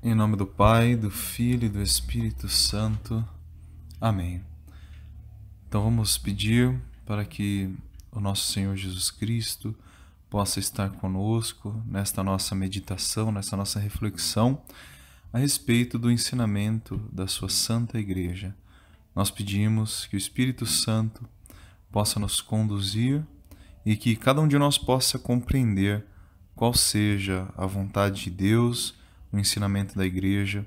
Em nome do Pai, do Filho e do Espírito Santo. Amém. Então vamos pedir para que o nosso Senhor Jesus Cristo possa estar conosco nesta nossa meditação, nesta nossa reflexão a respeito do ensinamento da sua Santa Igreja. Nós pedimos que o Espírito Santo possa nos conduzir e que cada um de nós possa compreender qual seja a vontade de Deus o ensinamento da Igreja,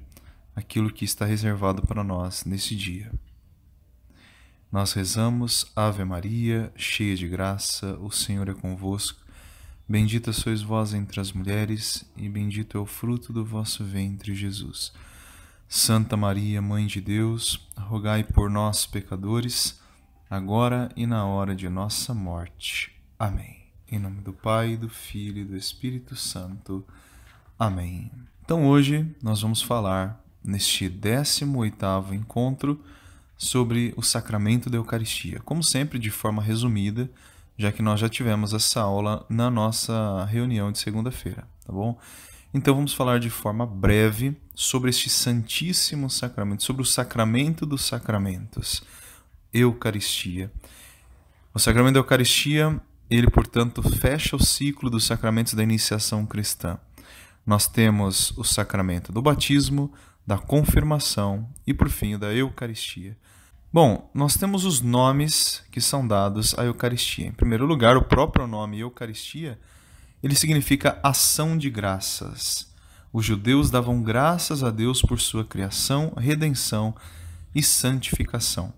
aquilo que está reservado para nós nesse dia. Nós rezamos, Ave Maria, cheia de graça, o Senhor é convosco. Bendita sois vós entre as mulheres, e bendito é o fruto do vosso ventre, Jesus. Santa Maria, Mãe de Deus, rogai por nós, pecadores, agora e na hora de nossa morte. Amém. Em nome do Pai, do Filho e do Espírito Santo. Amém. Então hoje nós vamos falar, neste 18º encontro, sobre o sacramento da Eucaristia. Como sempre, de forma resumida, já que nós já tivemos essa aula na nossa reunião de segunda-feira, tá bom? Então vamos falar de forma breve sobre este Santíssimo Sacramento, sobre o Sacramento dos Sacramentos, Eucaristia. O Sacramento da Eucaristia, ele, portanto, fecha o ciclo dos sacramentos da iniciação cristã nós temos o sacramento do batismo, da confirmação e, por fim, da Eucaristia. Bom, nós temos os nomes que são dados à Eucaristia. Em primeiro lugar, o próprio nome Eucaristia, ele significa ação de graças. Os judeus davam graças a Deus por sua criação, redenção e santificação.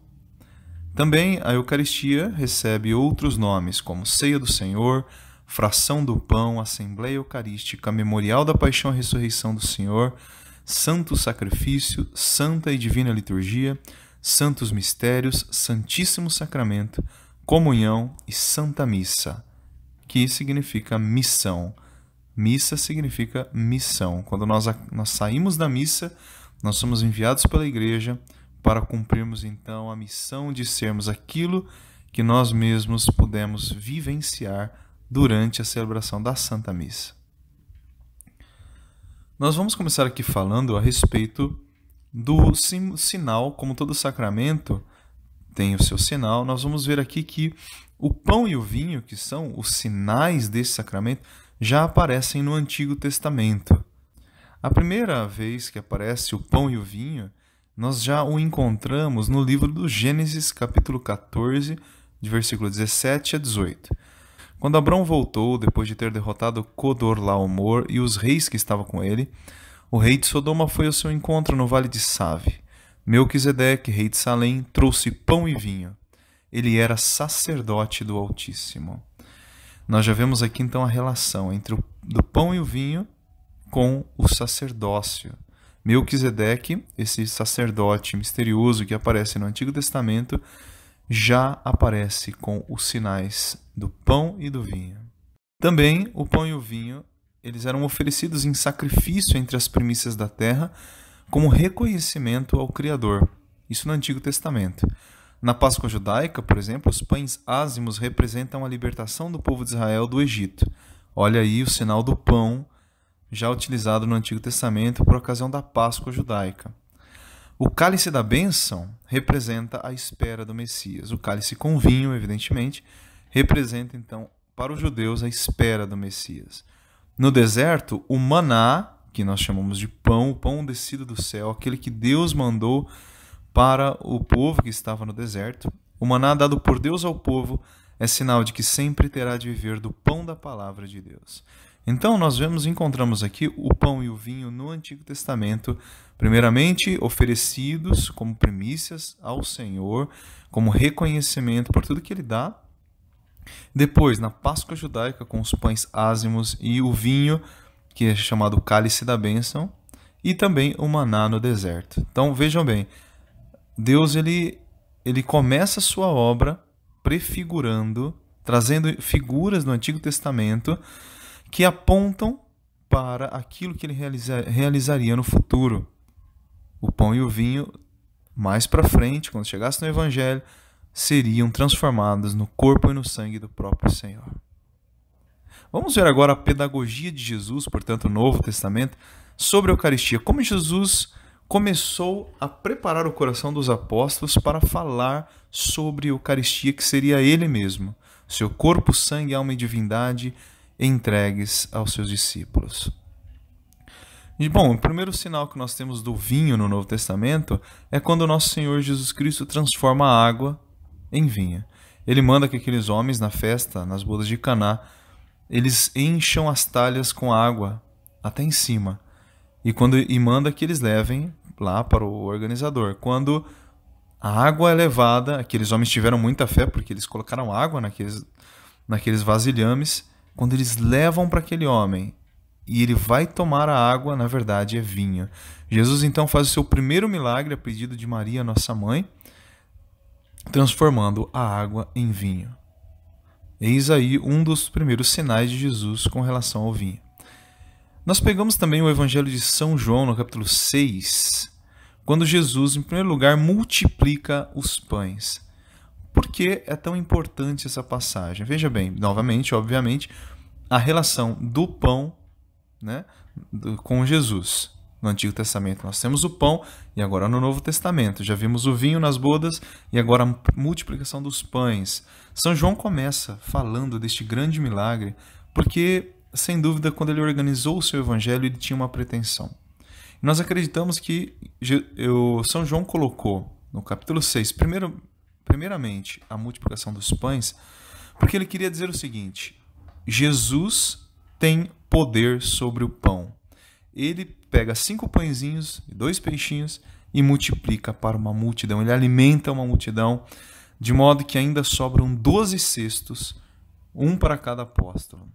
Também a Eucaristia recebe outros nomes, como Ceia do Senhor, fração do pão, assembleia eucarística, memorial da paixão e ressurreição do Senhor, santo sacrifício, santa e divina liturgia, santos mistérios, santíssimo sacramento, comunhão e santa missa, que significa missão. Missa significa missão. Quando nós, nós saímos da missa, nós somos enviados pela igreja para cumprirmos então a missão de sermos aquilo que nós mesmos pudemos vivenciar durante a celebração da Santa Missa. Nós vamos começar aqui falando a respeito do sinal, como todo sacramento tem o seu sinal. Nós vamos ver aqui que o pão e o vinho, que são os sinais desse sacramento, já aparecem no Antigo Testamento. A primeira vez que aparece o pão e o vinho, nós já o encontramos no livro do Gênesis, capítulo 14, de versículo 17 a 18. Quando Abrão voltou, depois de ter derrotado Codorlaomor e os reis que estavam com ele, o rei de Sodoma foi ao seu encontro no vale de Save. Melquisedeque, rei de Salém, trouxe pão e vinho. Ele era sacerdote do Altíssimo. Nós já vemos aqui então a relação entre o do pão e o vinho com o sacerdócio. Melquisedeque, esse sacerdote misterioso que aparece no Antigo Testamento, já aparece com os sinais do pão e do vinho. Também o pão e o vinho, eles eram oferecidos em sacrifício entre as primícias da terra, como reconhecimento ao Criador. Isso no Antigo Testamento. Na Páscoa judaica, por exemplo, os pães ázimos representam a libertação do povo de Israel do Egito. Olha aí o sinal do pão já utilizado no Antigo Testamento por ocasião da Páscoa judaica. O cálice da bênção representa a espera do Messias. O cálice com vinho, evidentemente, representa então para os judeus a espera do Messias. No deserto, o maná, que nós chamamos de pão, o pão descido do céu, aquele que Deus mandou para o povo que estava no deserto, o maná dado por Deus ao povo é sinal de que sempre terá de viver do pão da palavra de Deus. Então, nós vemos encontramos aqui o pão e o vinho no Antigo Testamento, primeiramente oferecidos como primícias ao Senhor, como reconhecimento por tudo que ele dá. Depois, na Páscoa judaica, com os pães ázimos e o vinho, que é chamado cálice da bênção, e também o maná no deserto. Então, vejam bem, Deus ele ele começa a sua obra prefigurando, trazendo figuras do Antigo Testamento que apontam para aquilo que ele realiza, realizaria no futuro. O pão e o vinho, mais para frente, quando chegasse no Evangelho, seriam transformadas no corpo e no sangue do próprio Senhor. Vamos ver agora a pedagogia de Jesus, portanto, o Novo Testamento, sobre a Eucaristia. Como Jesus começou a preparar o coração dos apóstolos para falar sobre a Eucaristia, que seria ele mesmo, seu corpo, sangue, alma e divindade entregues aos seus discípulos. E, bom, o primeiro sinal que nós temos do vinho no Novo Testamento é quando o nosso Senhor Jesus Cristo transforma a água em vinho. Ele manda que aqueles homens na festa, nas bodas de Caná, eles encham as talhas com água até em cima. E quando e manda que eles levem lá para o organizador. Quando a água é levada, aqueles homens tiveram muita fé porque eles colocaram água naqueles naqueles vasilhames quando eles levam para aquele homem e ele vai tomar a água, na verdade é vinho. Jesus então faz o seu primeiro milagre a pedido de Maria, nossa mãe, transformando a água em vinho. Eis aí um dos primeiros sinais de Jesus com relação ao vinho. Nós pegamos também o Evangelho de São João, no capítulo 6, quando Jesus, em primeiro lugar, multiplica os pães. Por que é tão importante essa passagem? Veja bem, novamente, obviamente, a relação do pão né, com Jesus. No Antigo Testamento nós temos o pão e agora no Novo Testamento já vimos o vinho nas bodas e agora a multiplicação dos pães. São João começa falando deste grande milagre porque, sem dúvida, quando ele organizou o seu evangelho, ele tinha uma pretensão. Nós acreditamos que São João colocou no capítulo 6, primeiro primeiramente, a multiplicação dos pães, porque ele queria dizer o seguinte: Jesus tem poder sobre o pão. Ele pega cinco pãezinhos e dois peixinhos e multiplica para uma multidão. Ele alimenta uma multidão, de modo que ainda sobram doze cestos, um para cada apóstolo.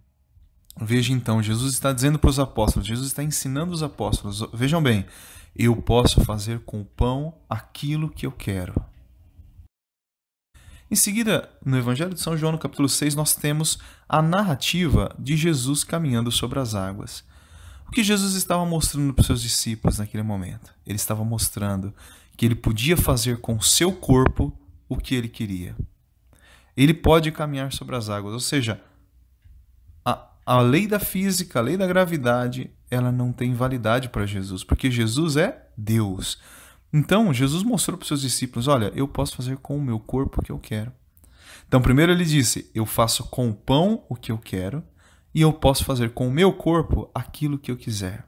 Veja então, Jesus está dizendo para os apóstolos, Jesus está ensinando os apóstolos. Vejam bem, eu posso fazer com o pão aquilo que eu quero. Em seguida, no Evangelho de São João, no capítulo 6, nós temos a narrativa de Jesus caminhando sobre as águas. O que Jesus estava mostrando para os seus discípulos naquele momento? Ele estava mostrando que ele podia fazer com o seu corpo o que ele queria. Ele pode caminhar sobre as águas, ou seja, a, a lei da física, a lei da gravidade, ela não tem validade para Jesus, porque Jesus é Deus. Então, Jesus mostrou para os seus discípulos: olha, eu posso fazer com o meu corpo o que eu quero. Então, primeiro ele disse: eu faço com o pão o que eu quero, e eu posso fazer com o meu corpo aquilo que eu quiser.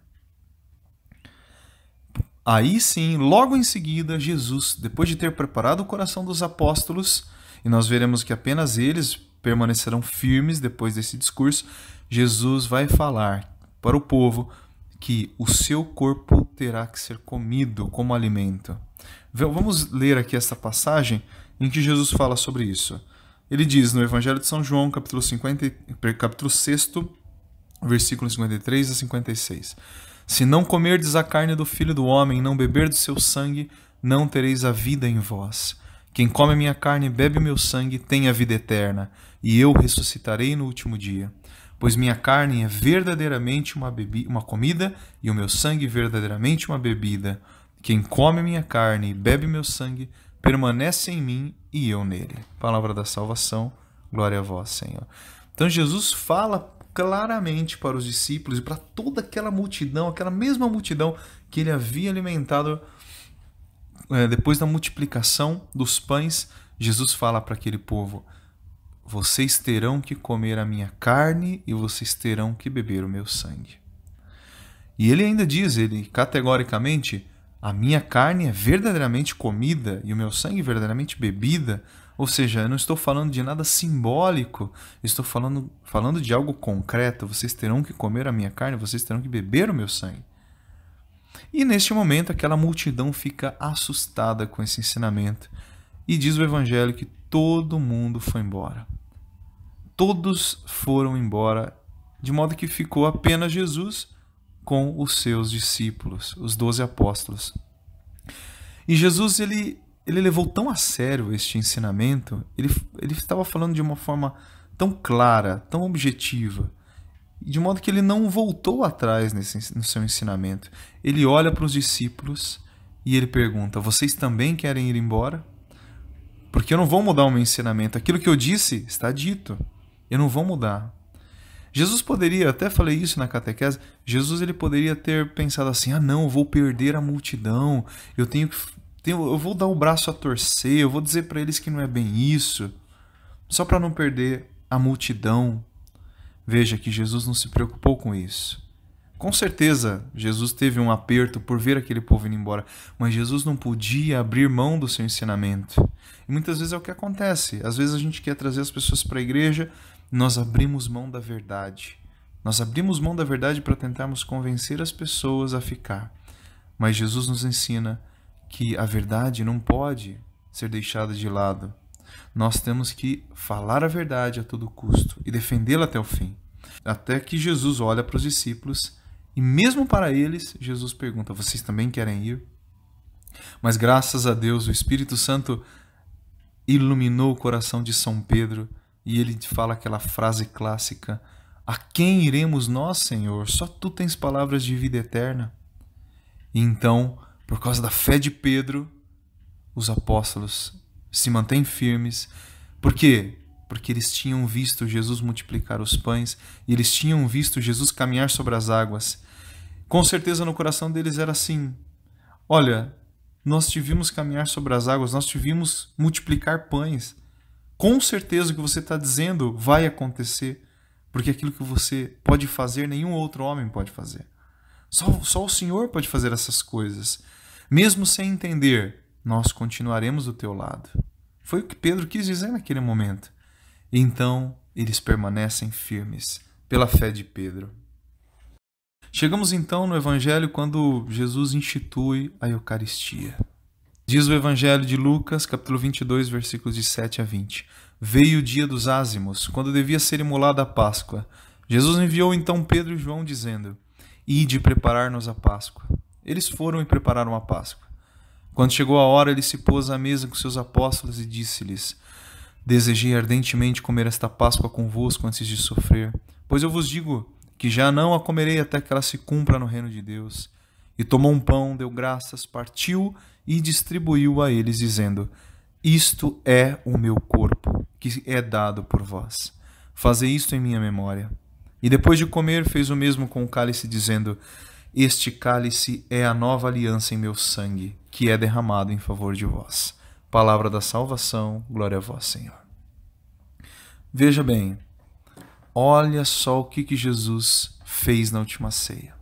Aí sim, logo em seguida, Jesus, depois de ter preparado o coração dos apóstolos, e nós veremos que apenas eles permanecerão firmes depois desse discurso, Jesus vai falar para o povo que o seu corpo terá que ser comido como alimento. Vamos ler aqui esta passagem em que Jesus fala sobre isso. Ele diz no Evangelho de São João, capítulo, 50, capítulo 6, versículo 53 a 56. Se não comerdes a carne do Filho do Homem, e não beber do seu sangue, não tereis a vida em vós. Quem come minha carne e bebe meu sangue tem a vida eterna, e eu ressuscitarei no último dia pois minha carne é verdadeiramente uma, bebi uma comida e o meu sangue verdadeiramente uma bebida. Quem come minha carne e bebe meu sangue permanece em mim e eu nele. Palavra da salvação, glória a vós, Senhor. Então Jesus fala claramente para os discípulos e para toda aquela multidão, aquela mesma multidão que ele havia alimentado eh, depois da multiplicação dos pães, Jesus fala para aquele povo: vocês terão que comer a minha carne e vocês terão que beber o meu sangue. E ele ainda diz, ele categoricamente, a minha carne é verdadeiramente comida e o meu sangue é verdadeiramente bebida. Ou seja, eu não estou falando de nada simbólico, estou falando, falando de algo concreto. Vocês terão que comer a minha carne, vocês terão que beber o meu sangue. E neste momento, aquela multidão fica assustada com esse ensinamento. E diz o Evangelho que todo mundo foi embora todos foram embora, de modo que ficou apenas Jesus com os seus discípulos, os doze apóstolos. E Jesus ele, ele levou tão a sério este ensinamento, ele, ele estava falando de uma forma tão clara, tão objetiva, de modo que ele não voltou atrás nesse, no seu ensinamento. Ele olha para os discípulos e ele pergunta: Vocês também querem ir embora? Porque eu não vou mudar o meu ensinamento. Aquilo que eu disse está dito. Eu não vou mudar. Jesus poderia, até falei isso na catequese, Jesus ele poderia ter pensado assim: "Ah, não, eu vou perder a multidão. Eu tenho que tenho, eu vou dar o braço a torcer, eu vou dizer para eles que não é bem isso, só para não perder a multidão". Veja que Jesus não se preocupou com isso. Com certeza, Jesus teve um aperto por ver aquele povo indo embora, mas Jesus não podia abrir mão do seu ensinamento. E muitas vezes é o que acontece. Às vezes a gente quer trazer as pessoas para a igreja, nós abrimos mão da verdade. Nós abrimos mão da verdade para tentarmos convencer as pessoas a ficar. Mas Jesus nos ensina que a verdade não pode ser deixada de lado. Nós temos que falar a verdade a todo custo e defendê-la até o fim. Até que Jesus olha para os discípulos e, mesmo para eles, Jesus pergunta: Vocês também querem ir? Mas graças a Deus, o Espírito Santo iluminou o coração de São Pedro e ele fala aquela frase clássica: A quem iremos nós, Senhor? Só tu tens palavras de vida eterna. E então, por causa da fé de Pedro, os apóstolos se mantêm firmes. Por quê? Porque eles tinham visto Jesus multiplicar os pães e eles tinham visto Jesus caminhar sobre as águas. Com certeza no coração deles era assim: Olha, nós te vimos caminhar sobre as águas, nós te vimos multiplicar pães com certeza o que você está dizendo vai acontecer, porque aquilo que você pode fazer, nenhum outro homem pode fazer. Só, só o Senhor pode fazer essas coisas. Mesmo sem entender, nós continuaremos do teu lado. Foi o que Pedro quis dizer naquele momento. Então eles permanecem firmes pela fé de Pedro. Chegamos então no Evangelho quando Jesus institui a Eucaristia. Diz o Evangelho de Lucas, capítulo 22, versículos de 7 a 20. Veio o dia dos ázimos, quando devia ser imolada a Páscoa. Jesus enviou então Pedro e João, dizendo: Ide preparar-nos a Páscoa. Eles foram e prepararam a Páscoa. Quando chegou a hora, ele se pôs à mesa com seus apóstolos e disse-lhes: Desejei ardentemente comer esta Páscoa convosco antes de sofrer, pois eu vos digo que já não a comerei até que ela se cumpra no reino de Deus. E tomou um pão, deu graças, partiu e distribuiu a eles, dizendo: Isto é o meu corpo, que é dado por vós. Fazei isto em minha memória. E depois de comer, fez o mesmo com o cálice, dizendo: Este cálice é a nova aliança em meu sangue, que é derramado em favor de vós. Palavra da salvação, glória a vós, Senhor. Veja bem, olha só o que, que Jesus fez na última ceia.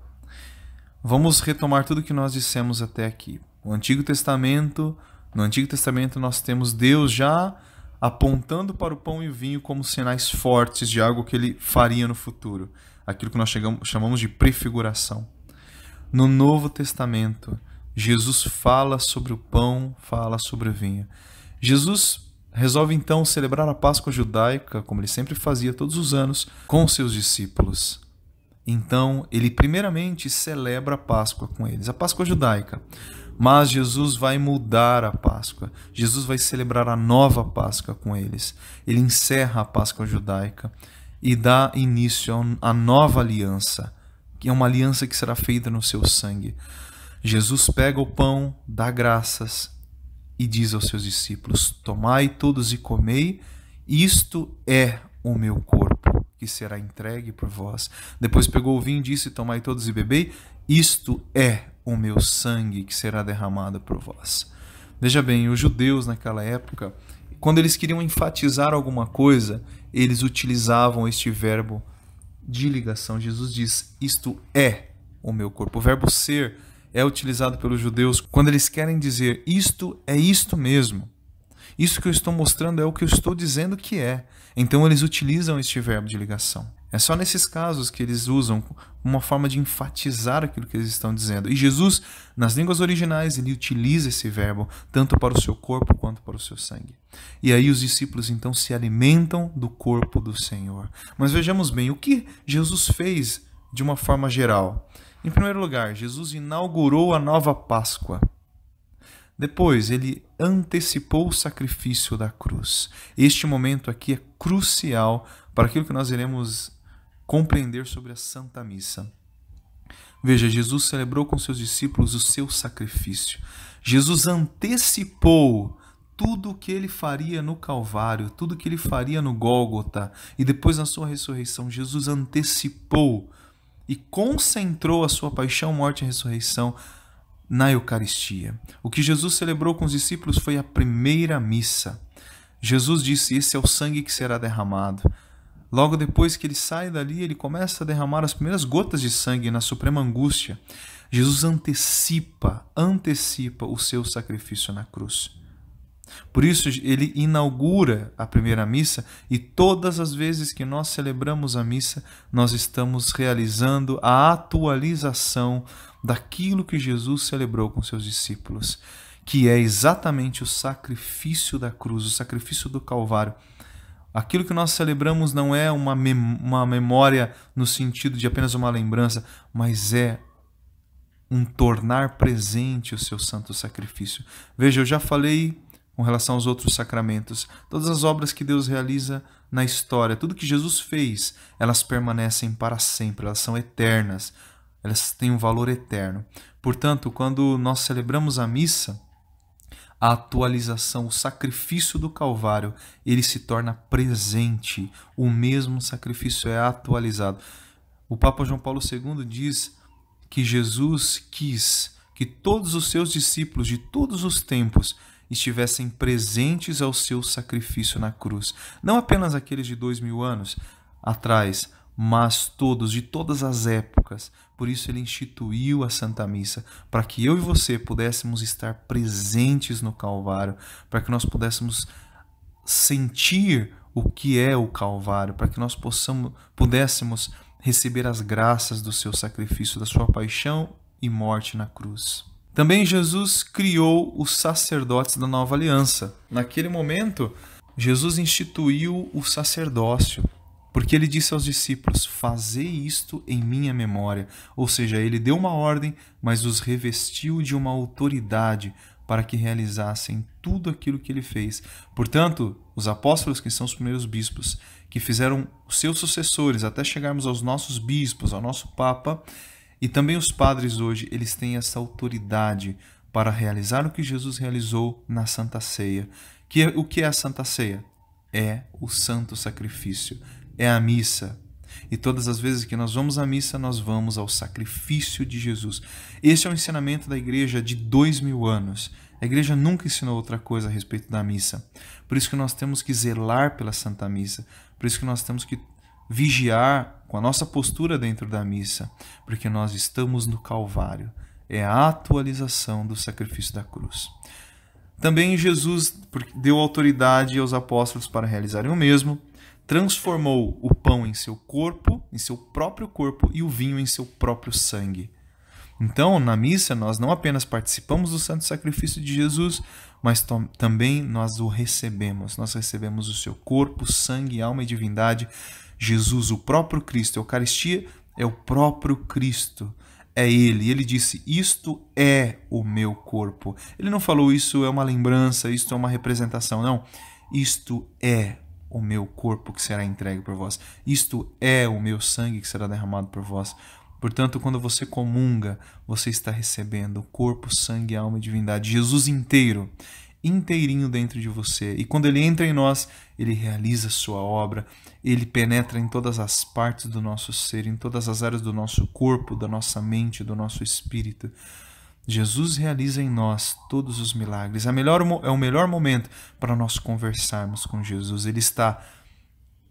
Vamos retomar tudo que nós dissemos até aqui. O Antigo Testamento, no Antigo Testamento nós temos Deus já apontando para o pão e o vinho como sinais fortes de algo que ele faria no futuro, aquilo que nós chegamos, chamamos de prefiguração. No Novo Testamento, Jesus fala sobre o pão, fala sobre o vinho. Jesus resolve então celebrar a Páscoa judaica, como ele sempre fazia todos os anos, com seus discípulos. Então, ele primeiramente celebra a Páscoa com eles, a Páscoa judaica. Mas Jesus vai mudar a Páscoa. Jesus vai celebrar a nova Páscoa com eles. Ele encerra a Páscoa judaica e dá início à nova aliança, que é uma aliança que será feita no seu sangue. Jesus pega o pão, dá graças e diz aos seus discípulos: Tomai todos e comei, isto é o meu corpo que será entregue por vós. Depois pegou o vinho e disse: Tomai todos e bebei, isto é o meu sangue que será derramado por vós. Veja bem, os judeus naquela época, quando eles queriam enfatizar alguma coisa, eles utilizavam este verbo de ligação. Jesus diz: Isto é o meu corpo. O verbo ser é utilizado pelos judeus quando eles querem dizer isto é isto mesmo. Isso que eu estou mostrando é o que eu estou dizendo que é. Então eles utilizam este verbo de ligação. É só nesses casos que eles usam uma forma de enfatizar aquilo que eles estão dizendo. E Jesus, nas línguas originais, ele utiliza esse verbo tanto para o seu corpo quanto para o seu sangue. E aí os discípulos então se alimentam do corpo do Senhor. Mas vejamos bem, o que Jesus fez de uma forma geral? Em primeiro lugar, Jesus inaugurou a nova Páscoa. Depois, ele antecipou o sacrifício da cruz. Este momento aqui é crucial para aquilo que nós iremos compreender sobre a Santa Missa. Veja, Jesus celebrou com seus discípulos o seu sacrifício. Jesus antecipou tudo o que ele faria no Calvário, tudo o que ele faria no Gólgota e depois na sua ressurreição. Jesus antecipou e concentrou a sua paixão, morte e ressurreição na Eucaristia. O que Jesus celebrou com os discípulos foi a primeira missa. Jesus disse: Esse é o sangue que será derramado. Logo depois que ele sai dali, ele começa a derramar as primeiras gotas de sangue na suprema angústia. Jesus antecipa, antecipa o seu sacrifício na cruz. Por isso, ele inaugura a primeira missa e todas as vezes que nós celebramos a missa, nós estamos realizando a atualização daquilo que Jesus celebrou com seus discípulos, que é exatamente o sacrifício da cruz, o sacrifício do Calvário. Aquilo que nós celebramos não é uma, mem uma memória no sentido de apenas uma lembrança, mas é um tornar presente o seu santo sacrifício. Veja, eu já falei com relação aos outros sacramentos. Todas as obras que Deus realiza na história, tudo que Jesus fez, elas permanecem para sempre, elas são eternas elas têm um valor eterno. Portanto, quando nós celebramos a missa, a atualização, o sacrifício do Calvário, ele se torna presente. O mesmo sacrifício é atualizado. O Papa João Paulo II diz que Jesus quis que todos os seus discípulos de todos os tempos estivessem presentes ao seu sacrifício na cruz. Não apenas aqueles de dois mil anos atrás, mas todos, de todas as épocas, por isso ele instituiu a Santa Missa, para que eu e você pudéssemos estar presentes no Calvário, para que nós pudéssemos sentir o que é o Calvário, para que nós possamos, pudéssemos receber as graças do seu sacrifício, da sua paixão e morte na cruz. Também Jesus criou os sacerdotes da nova aliança. Naquele momento, Jesus instituiu o sacerdócio, porque ele disse aos discípulos: Fazei isto em minha memória. Ou seja, ele deu uma ordem, mas os revestiu de uma autoridade para que realizassem tudo aquilo que ele fez. Portanto, os apóstolos, que são os primeiros bispos, que fizeram os seus sucessores até chegarmos aos nossos bispos, ao nosso Papa, e também os padres hoje, eles têm essa autoridade para realizar o que Jesus realizou na Santa Ceia. Que, é, o que é a Santa Ceia? É o santo sacrifício é a missa. E todas as vezes que nós vamos à missa, nós vamos ao sacrifício de Jesus. Esse é o ensinamento da igreja de dois mil anos. A igreja nunca ensinou outra coisa a respeito da missa. Por isso que nós temos que zelar pela Santa Missa. Por isso que nós temos que vigiar com a nossa postura dentro da missa. Porque nós estamos no Calvário. É a atualização do sacrifício da cruz. Também Jesus deu autoridade aos apóstolos para realizarem o mesmo transformou o pão em seu corpo, em seu próprio corpo, e o vinho em seu próprio sangue. Então, na missa, nós não apenas participamos do santo sacrifício de Jesus, mas também nós o recebemos. Nós recebemos o seu corpo, sangue, alma e divindade. Jesus, o próprio Cristo. A Eucaristia é o próprio Cristo. É Ele. ele disse: Isto é o meu corpo. Ele não falou isso é uma lembrança, isto é uma representação. Não. Isto é o meu corpo que será entregue por vós. Isto é o meu sangue que será derramado por vós. Portanto, quando você comunga, você está recebendo o corpo, sangue, alma e divindade, Jesus inteiro, inteirinho dentro de você. E quando ele entra em nós, ele realiza sua obra, ele penetra em todas as partes do nosso ser, em todas as áreas do nosso corpo, da nossa mente, do nosso espírito. Jesus realiza em nós todos os milagres. É, melhor, é o melhor momento para nós conversarmos com Jesus. Ele está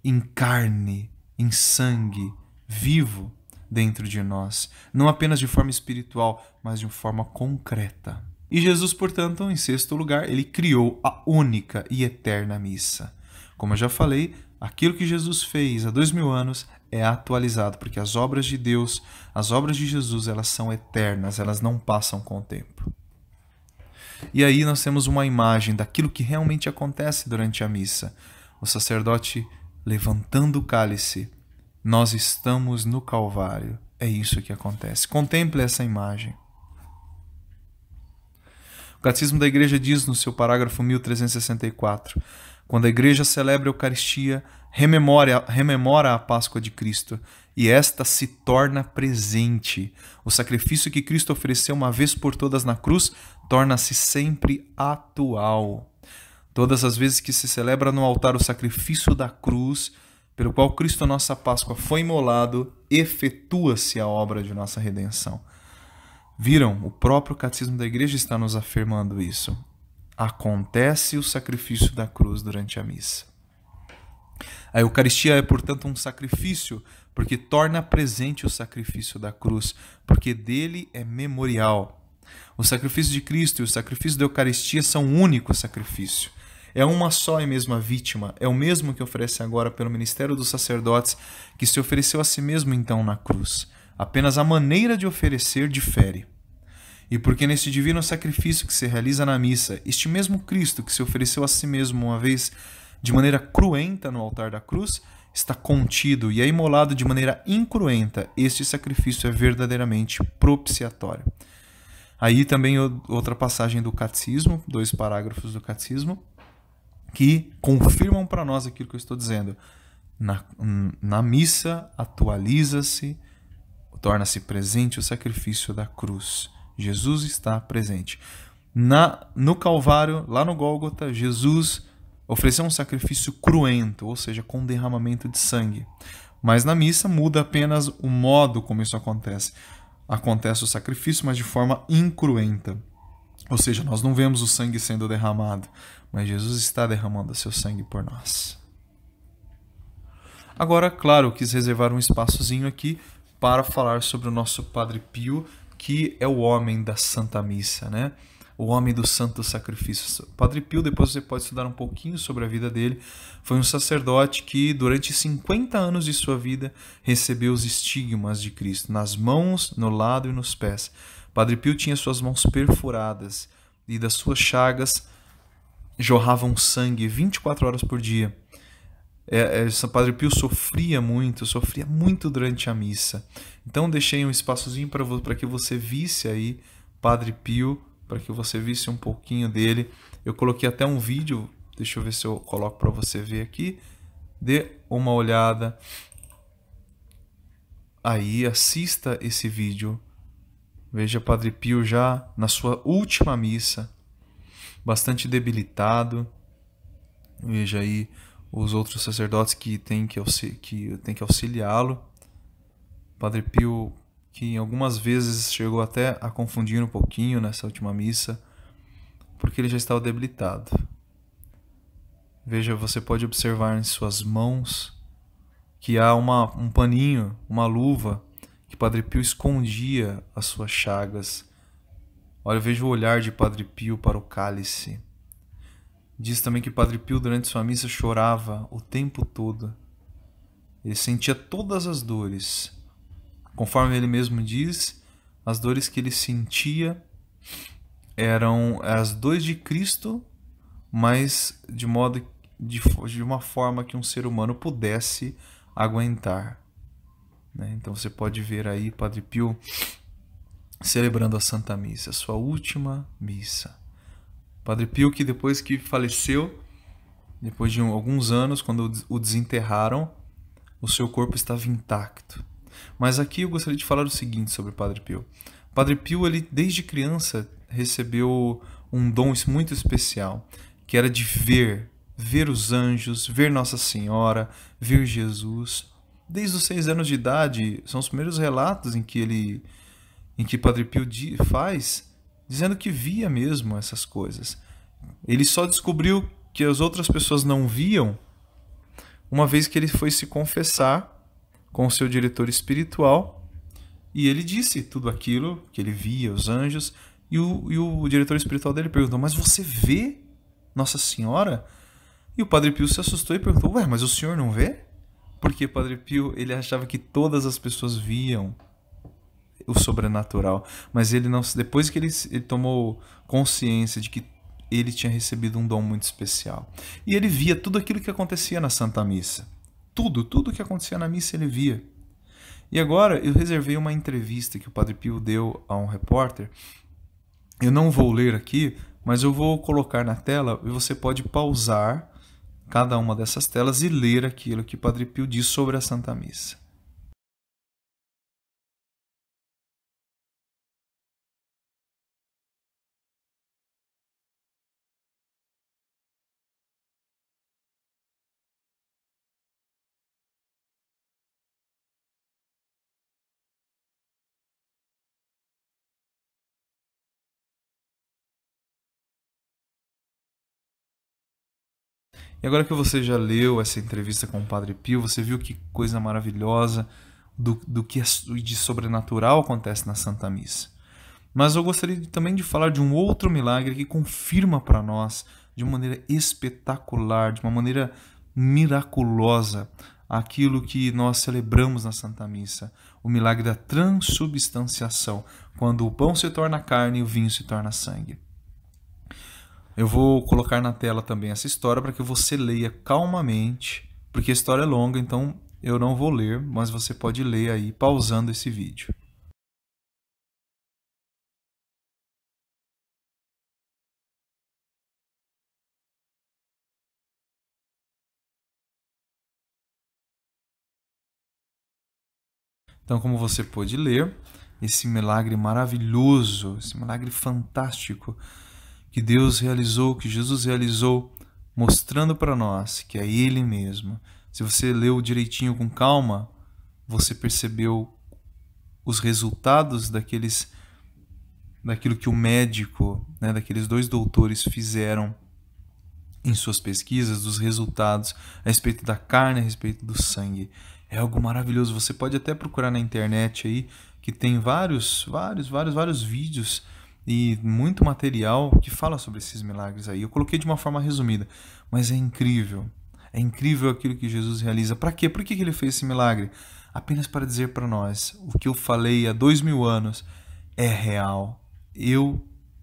em carne, em sangue, vivo dentro de nós, não apenas de forma espiritual, mas de forma concreta. E Jesus, portanto, em sexto lugar, ele criou a única e eterna missa. Como eu já falei, aquilo que Jesus fez há dois mil anos é atualizado, porque as obras de Deus, as obras de Jesus, elas são eternas, elas não passam com o tempo. E aí nós temos uma imagem daquilo que realmente acontece durante a missa. O sacerdote levantando o cálice. Nós estamos no Calvário. É isso que acontece. Contemple essa imagem. O Catecismo da Igreja diz no seu parágrafo 1364: quando a igreja celebra a Eucaristia, rememora, rememora a Páscoa de Cristo e esta se torna presente. O sacrifício que Cristo ofereceu uma vez por todas na cruz torna-se sempre atual. Todas as vezes que se celebra no altar o sacrifício da cruz, pelo qual Cristo, nossa Páscoa, foi imolado, efetua-se a obra de nossa redenção. Viram? O próprio catecismo da igreja está nos afirmando isso acontece o sacrifício da cruz durante a missa. A Eucaristia é, portanto, um sacrifício, porque torna presente o sacrifício da cruz, porque dele é memorial. O sacrifício de Cristo e o sacrifício da Eucaristia são um único sacrifício. É uma só e mesma vítima, é o mesmo que oferece agora pelo ministério dos sacerdotes, que se ofereceu a si mesmo então na cruz. Apenas a maneira de oferecer difere. E porque neste divino sacrifício que se realiza na missa, este mesmo Cristo que se ofereceu a si mesmo uma vez de maneira cruenta no altar da cruz, está contido e é imolado de maneira incruenta, este sacrifício é verdadeiramente propiciatório. Aí também outra passagem do catecismo, dois parágrafos do catecismo, que confirmam para nós aquilo que eu estou dizendo. Na, na missa atualiza-se, torna-se presente o sacrifício da cruz. Jesus está presente. Na, no Calvário, lá no Gólgota, Jesus ofereceu um sacrifício cruento, ou seja, com derramamento de sangue. Mas na missa muda apenas o modo como isso acontece. Acontece o sacrifício, mas de forma incruenta. Ou seja, nós não vemos o sangue sendo derramado, mas Jesus está derramando seu sangue por nós. Agora, claro, eu quis reservar um espaçozinho aqui para falar sobre o nosso Padre Pio, que é o homem da Santa Missa, né? O homem do Santo Sacrifício. Padre Pio, depois você pode estudar um pouquinho sobre a vida dele. Foi um sacerdote que, durante 50 anos de sua vida, recebeu os estigmas de Cristo, nas mãos, no lado e nos pés. Padre Pio tinha suas mãos perfuradas e das suas chagas jorravam sangue 24 horas por dia. É, é, São Padre Pio sofria muito, sofria muito durante a missa. Então deixei um espaçozinho para que você visse aí Padre Pio, para que você visse um pouquinho dele. Eu coloquei até um vídeo, deixa eu ver se eu coloco para você ver aqui. Dê uma olhada. Aí assista esse vídeo. Veja Padre Pio já na sua última missa, bastante debilitado. Veja aí os outros sacerdotes que tem que, que, que auxiliá-lo. Padre Pio, que algumas vezes chegou até a confundir um pouquinho nessa última missa, porque ele já estava debilitado. Veja, você pode observar em suas mãos que há uma, um paninho, uma luva, que Padre Pio escondia as suas chagas. Olha, veja o olhar de Padre Pio para o cálice. Diz também que Padre Pio, durante sua missa, chorava o tempo todo. Ele sentia todas as dores Conforme ele mesmo diz, as dores que ele sentia eram as dores de Cristo, mas de modo de, de uma forma que um ser humano pudesse aguentar. Né? Então você pode ver aí Padre Pio celebrando a Santa Missa, a sua última missa. Padre Pio que depois que faleceu, depois de alguns anos, quando o desenterraram, o seu corpo estava intacto. Mas aqui eu gostaria de falar o seguinte sobre o Padre Pio. O Padre Pio, ele desde criança recebeu um dom muito especial, que era de ver, ver os anjos, ver Nossa Senhora, ver Jesus. Desde os seis anos de idade, são os primeiros relatos em que ele, em que Padre Pio faz, dizendo que via mesmo essas coisas. Ele só descobriu que as outras pessoas não viam uma vez que ele foi se confessar com seu diretor espiritual e ele disse tudo aquilo que ele via, os anjos, e o, e o diretor espiritual dele perguntou: Mas você vê Nossa Senhora? E o Padre Pio se assustou e perguntou: Ué, mas o senhor não vê? Porque o Padre Pio ele achava que todas as pessoas viam o sobrenatural, mas ele não. Depois que ele, ele tomou consciência de que ele tinha recebido um dom muito especial. E ele via tudo aquilo que acontecia na Santa Missa. Tudo, tudo que acontecia na missa ele via. E agora eu reservei uma entrevista que o Padre Pio deu a um repórter. Eu não vou ler aqui, mas eu vou colocar na tela e você pode pausar cada uma dessas telas e ler aquilo que o Padre Pio diz sobre a Santa Missa. E agora que você já leu essa entrevista com o Padre Pio, você viu que coisa maravilhosa do, do que é de sobrenatural acontece na Santa Missa. Mas eu gostaria também de falar de um outro milagre que confirma para nós, de uma maneira espetacular, de uma maneira miraculosa, aquilo que nós celebramos na Santa Missa, o milagre da transubstanciação, quando o pão se torna carne e o vinho se torna sangue. Eu vou colocar na tela também essa história para que você leia calmamente, porque a história é longa, então eu não vou ler, mas você pode ler aí pausando esse vídeo. Então, como você pôde ler, esse milagre maravilhoso, esse milagre fantástico que Deus realizou, que Jesus realizou, mostrando para nós que é Ele mesmo. Se você leu direitinho com calma, você percebeu os resultados daqueles daquilo que o médico, né, daqueles dois doutores fizeram em suas pesquisas, dos resultados a respeito da carne, a respeito do sangue. É algo maravilhoso. Você pode até procurar na internet aí que tem vários, vários, vários, vários vídeos e muito material que fala sobre esses milagres aí. Eu coloquei de uma forma resumida, mas é incrível. É incrível aquilo que Jesus realiza. Para quê? Por que ele fez esse milagre? Apenas para dizer para nós: o que eu falei há dois mil anos é real. Eu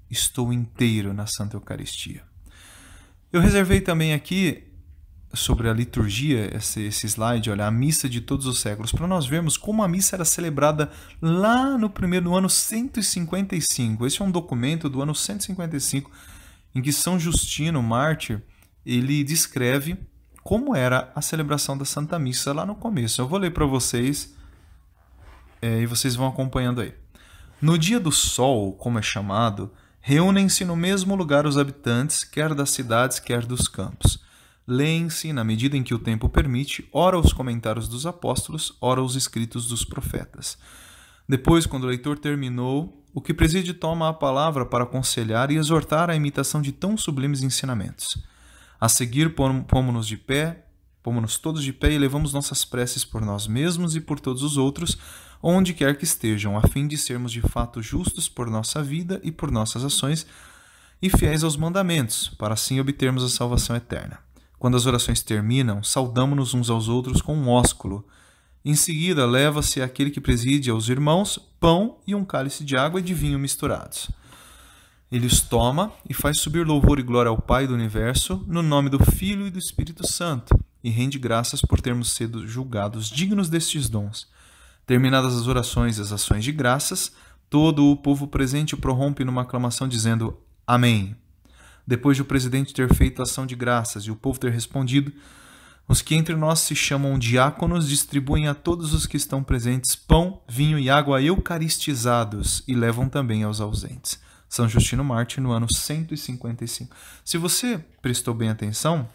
estou inteiro na Santa Eucaristia. Eu reservei também aqui sobre a liturgia, esse, esse slide, olha, a missa de todos os séculos, para nós vermos como a missa era celebrada lá no primeiro no ano 155. Esse é um documento do ano 155 em que São Justino, mártir, ele descreve como era a celebração da Santa Missa lá no começo. Eu vou ler para vocês é, e vocês vão acompanhando aí. No dia do sol, como é chamado, reúnem-se no mesmo lugar os habitantes, quer das cidades, quer dos campos Leem-se, na medida em que o tempo permite, ora os comentários dos apóstolos, ora os escritos dos profetas. Depois, quando o leitor terminou, o que preside toma a palavra para aconselhar e exortar a imitação de tão sublimes ensinamentos. A seguir, pomo-nos de pé, pomo-nos todos de pé e levamos nossas preces por nós mesmos e por todos os outros, onde quer que estejam, a fim de sermos de fato justos por nossa vida e por nossas ações, e fiéis aos mandamentos, para assim obtermos a salvação eterna. Quando as orações terminam, saudamos-nos uns aos outros com um ósculo. Em seguida, leva-se aquele que preside aos irmãos pão e um cálice de água e de vinho misturados. Ele os toma e faz subir louvor e glória ao Pai do universo, no nome do Filho e do Espírito Santo, e rende graças por termos sido julgados dignos destes dons. Terminadas as orações e as ações de graças, todo o povo presente o prorrompe numa aclamação dizendo: Amém depois de o presidente ter feito ação de graças e o povo ter respondido, os que entre nós se chamam diáconos distribuem a todos os que estão presentes pão, vinho e água eucaristizados e levam também aos ausentes. São Justino Marte, no ano 155. Se você prestou bem atenção,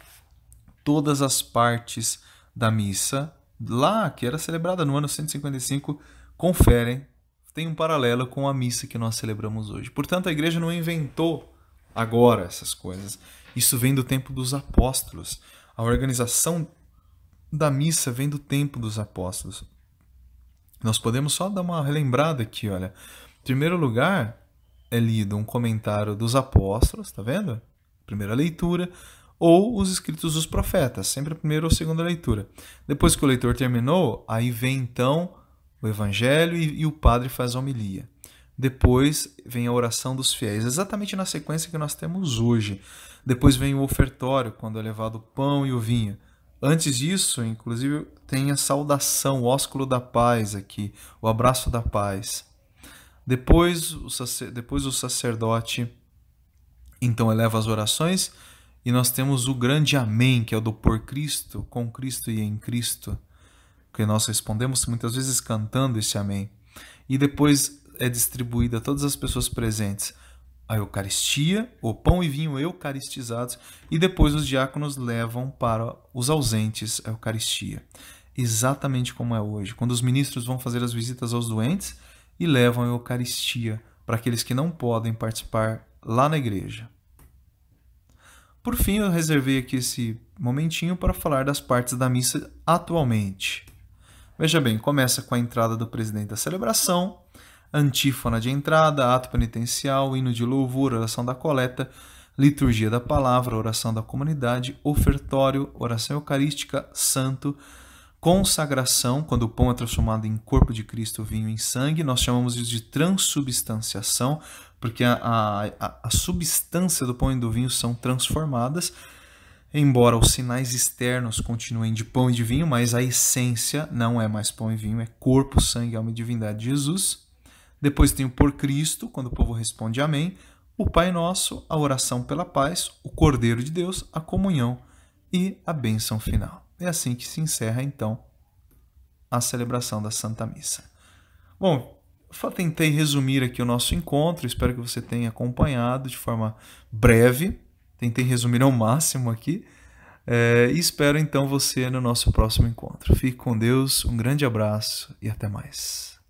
todas as partes da missa, lá que era celebrada no ano 155, conferem, tem um paralelo com a missa que nós celebramos hoje. Portanto, a igreja não inventou agora essas coisas. Isso vem do tempo dos apóstolos. A organização da missa vem do tempo dos apóstolos. Nós podemos só dar uma relembrada aqui, olha. Em primeiro lugar, é lido um comentário dos apóstolos, tá vendo? Primeira leitura, ou os escritos dos profetas, sempre a primeira ou segunda leitura. Depois que o leitor terminou, aí vem então o evangelho e, e o padre faz a homilia. Depois vem a oração dos fiéis, exatamente na sequência que nós temos hoje. Depois vem o ofertório, quando é levado o pão e o vinho. Antes disso, inclusive, tem a saudação, o ósculo da paz aqui, o abraço da paz. Depois o, sacer... Depois o sacerdote então eleva as orações e nós temos o grande amém, que é o do por Cristo, com Cristo e em Cristo, que nós respondemos muitas vezes cantando esse amém. E depois é distribuída a todas as pessoas presentes a Eucaristia, o pão e vinho eucaristizados, e depois os diáconos levam para os ausentes a Eucaristia. Exatamente como é hoje, quando os ministros vão fazer as visitas aos doentes e levam a Eucaristia para aqueles que não podem participar lá na igreja. Por fim, eu reservei aqui esse momentinho para falar das partes da missa atualmente. Veja bem, começa com a entrada do presidente da celebração, antífona de entrada, ato penitencial, hino de louvor, oração da coleta, liturgia da palavra, oração da comunidade, ofertório, oração eucarística, santo, consagração, quando o pão é transformado em corpo de Cristo, vinho em sangue, nós chamamos isso de transubstanciação, porque a, a, a substância do pão e do vinho são transformadas, embora os sinais externos continuem de pão e de vinho, mas a essência não é mais pão e vinho, é corpo, sangue, alma e divindade de Jesus. Depois tem o Por Cristo, quando o povo responde Amém. O Pai Nosso, a oração pela paz, o Cordeiro de Deus, a comunhão e a bênção final. É assim que se encerra, então, a celebração da Santa Missa. Bom, só tentei resumir aqui o nosso encontro, espero que você tenha acompanhado de forma breve. Tentei resumir ao máximo aqui. É, e espero então você no nosso próximo encontro. Fique com Deus, um grande abraço e até mais.